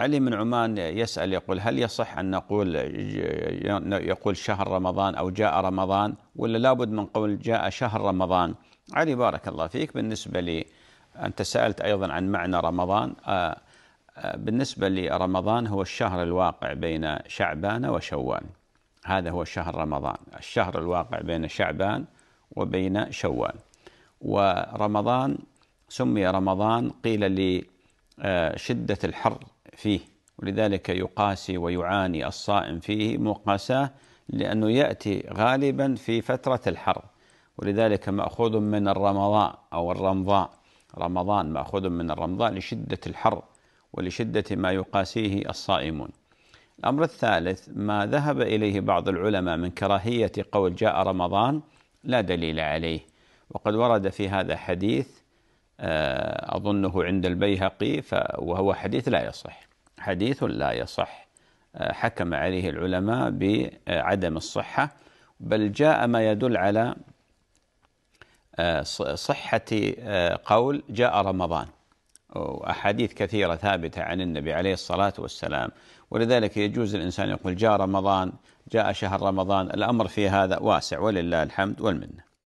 علي من عمان يسأل يقول هل يصح أن نقول يقول شهر رمضان أو جاء رمضان ولا لابد من قول جاء شهر رمضان علي بارك الله فيك بالنسبة لي أنت سألت أيضا عن معنى رمضان آه، آه، بالنسبة لرمضان هو الشهر الواقع بين شعبان وشوال هذا هو شهر رمضان الشهر الواقع بين شعبان وبين شوال ورمضان سمي رمضان قيل لي آه، شدة الحر فيه ولذلك يقاسي ويعاني الصائم فيه مقاساة لأنه يأتي غالبا في فترة الحر ولذلك مأخوذ من الرمضاء أو الرمضاء رمضان مأخوذ من الرمضاء لشدة الحر ولشدة ما يقاسيه الصائمون الأمر الثالث ما ذهب إليه بعض العلماء من كراهية قول جاء رمضان لا دليل عليه وقد ورد في هذا حديث آه، أظنه عند البيهقي وهو حديث لا يصح حديث لا يصح آه، حكم عليه العلماء بعدم الصحة بل جاء ما يدل على آه، صحة قول جاء رمضان وأحاديث كثيرة ثابتة عن النبي عليه الصلاة والسلام ولذلك يجوز الإنسان يقول جاء رمضان جاء شهر رمضان الأمر في هذا واسع ولله الحمد والمنه